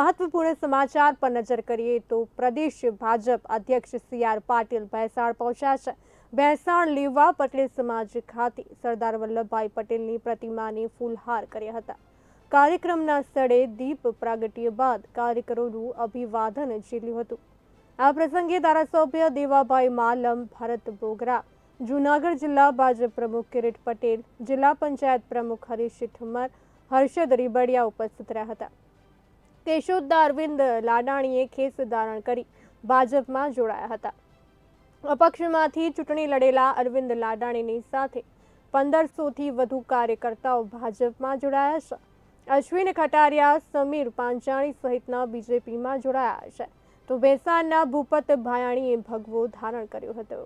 મહત્વપૂર્ણ સમાચાર પર નજર કરીએ તો પ્રદેશ ભાજપ અધ્યક્ષ સી આર પાટીલ ભેસાણ પહોંચ્યા છે ભેસાણ લીવા પટેલ સમાજ ખાતે સરદાર વલ્લભભાઈ પટેલની પ્રતિમાને ફૂલહાર કર્યા હતા કાર્યક્રમના સ્થળે દીપ પ્રાગટ્ય બાદ કાર્યકરોનું અભિવાદન ઝીલ્યું હતું આ પ્રસંગે ધારાસભ્ય દેવાભાઈ માલમ ભરત બોગરા જુનાગઢ જિલ્લા ભાજપ પ્રમુખ કિરીટ પટેલ જિલ્લા પંચાયત પ્રમુખ હરીશ ઠુમર હર્ષદ રીબડિયા ઉપસ્થિત રહ્યા હતા કેશોદા અરવિંદ લાડાણીએ ખેસ ધારણ કરી ભાજપમાં જોડાયા હતા અપક્ષમાંથી ચૂંટણી લડેલા અરવિંદ લાડાણીની સાથે પંદરસોથી વધુ કાર્યકર્તાઓ ભાજપમાં જોડાયા છે અશ્વિન ખટારિયા સમીર પાંચાણી સહિતના બીજેપીમાં જોડાયા છે તો ભેસાણના ભૂપત ભાયાણીએ ભગવો ધારણ કર્યો હતો